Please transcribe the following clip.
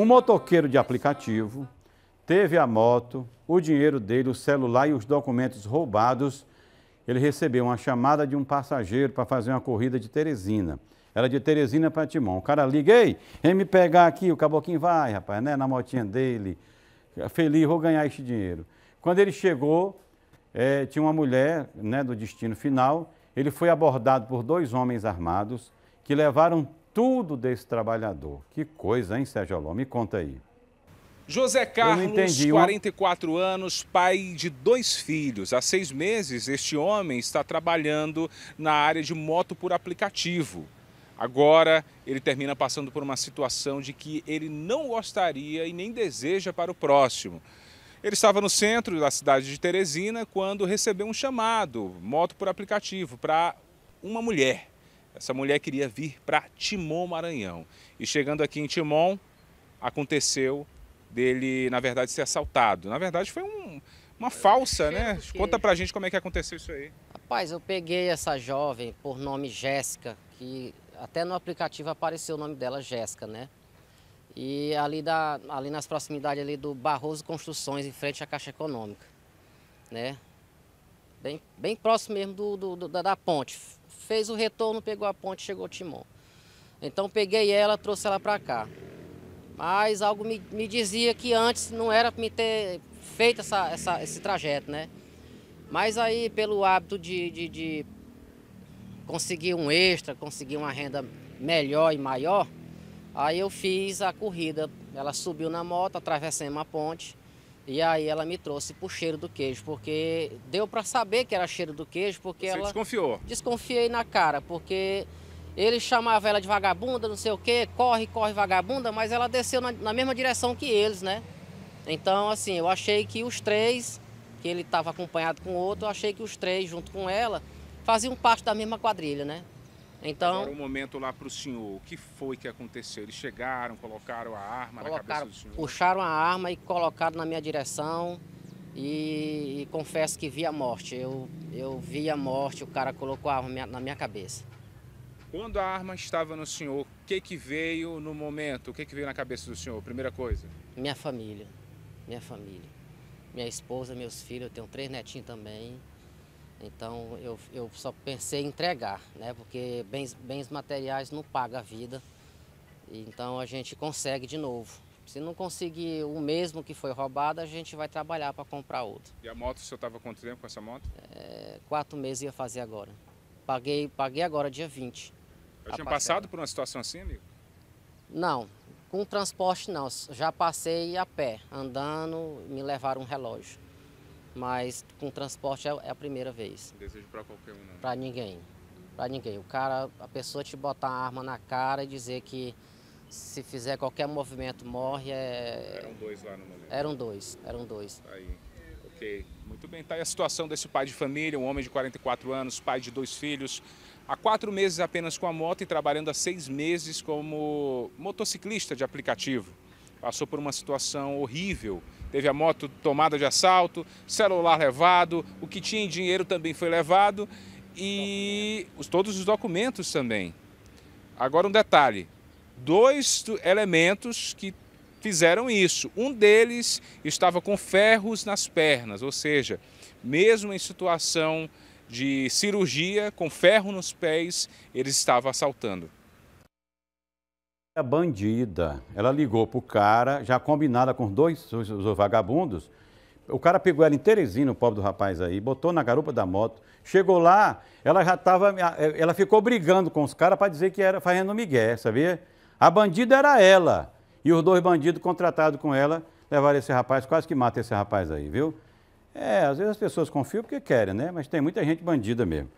Um motoqueiro de aplicativo teve a moto, o dinheiro dele, o celular e os documentos roubados. Ele recebeu uma chamada de um passageiro para fazer uma corrida de Teresina. Era de Teresina para Timon. O cara liga, ei, vem me pegar aqui, o caboclinho vai, rapaz, né? Na motinha dele. Feliz, vou ganhar este dinheiro. Quando ele chegou, é, tinha uma mulher né, do destino final. Ele foi abordado por dois homens armados que levaram tudo desse trabalhador. Que coisa, hein, Sérgio Alô? Me conta aí. José Carlos, 44 anos, pai de dois filhos. Há seis meses, este homem está trabalhando na área de moto por aplicativo. Agora, ele termina passando por uma situação de que ele não gostaria e nem deseja para o próximo. Ele estava no centro da cidade de Teresina quando recebeu um chamado, moto por aplicativo, para uma mulher. Essa mulher queria vir para Timon, Maranhão. E chegando aqui em Timon, aconteceu dele, na verdade, ser assaltado. Na verdade, foi um, uma falsa, né? Porque... Conta pra gente como é que aconteceu isso aí. Rapaz, eu peguei essa jovem por nome Jéssica, que até no aplicativo apareceu o nome dela, Jéssica, né? E ali, da, ali nas proximidades ali do Barroso Construções, em frente à Caixa Econômica, né? Bem, bem próximo mesmo do, do, do da, da ponte, fez o retorno, pegou a ponte, chegou ao timão. Então peguei ela, trouxe ela para cá. Mas algo me, me, dizia que antes não era para me ter feito essa, essa, esse trajeto, né? Mas aí, pelo hábito de, de, de conseguir um extra, conseguir uma renda melhor e maior, aí eu fiz a corrida. Ela subiu na moto, atravessamos uma ponte e aí ela me trouxe por cheiro do queijo, porque deu para saber que era cheiro do queijo, porque Você ela desconfiou. Desconfiei na cara, porque ele chamava ela de vagabunda, não sei o quê, corre, corre vagabunda, mas ela desceu na, na mesma direção que eles, né? Então, assim, eu achei que os três, que ele estava acompanhado com outro, eu achei que os três junto com ela faziam parte da mesma quadrilha, né? Então, Agora, o um momento lá para o senhor, o que foi que aconteceu? Eles chegaram, colocaram a arma colocaram, na cabeça do senhor? Puxaram a arma e colocaram na minha direção e, e, confesso que vi a morte. Eu, eu vi a morte, o cara colocou a arma na minha cabeça. Quando a arma estava no senhor, o que, que veio no momento? O que, que veio na cabeça do senhor? Primeira coisa. Minha família, minha família. Minha esposa, meus filhos, eu tenho três netinhos também. Então eu, eu só pensei em entregar, né? porque bens, bens materiais não paga a vida. Então a gente consegue de novo. Se não conseguir o mesmo que foi roubado, a gente vai trabalhar para comprar outro. E a moto, o senhor estava quanto tempo com essa moto? É, quatro meses ia fazer agora. Paguei, paguei agora, dia 20. Eu tinha passado por uma situação assim, amigo? Não, com transporte não. Já passei a pé, andando, me levaram um relógio mas com transporte é, é a primeira vez. Desejo para qualquer um, não? Né? Para ninguém, para ninguém. O cara, a pessoa te botar a arma na cara e dizer que se fizer qualquer movimento morre é... Eram dois lá no momento. Eram dois, eram dois. Aí, ok. Muito bem, tá aí a situação desse pai de família, um homem de 44 anos, pai de dois filhos, há quatro meses apenas com a moto e trabalhando há seis meses como motociclista de aplicativo. Passou por uma situação horrível, Teve a moto tomada de assalto, celular levado, o que tinha em dinheiro também foi levado e os, todos os documentos também. Agora um detalhe, dois elementos que fizeram isso. Um deles estava com ferros nas pernas, ou seja, mesmo em situação de cirurgia, com ferro nos pés, ele estava assaltando. A bandida. Ela ligou pro cara, já combinada com dois os, os vagabundos. O cara pegou ela em Teresina, o pobre do rapaz aí, botou na garupa da moto. Chegou lá, ela já tava, é, ela ficou brigando com os caras para dizer que era fazendo migué, sabia? A bandida era ela. E os dois bandidos contratados com ela levaram esse rapaz, quase que mata esse rapaz aí, viu? É, às vezes as pessoas confiam porque querem, né? Mas tem muita gente bandida mesmo.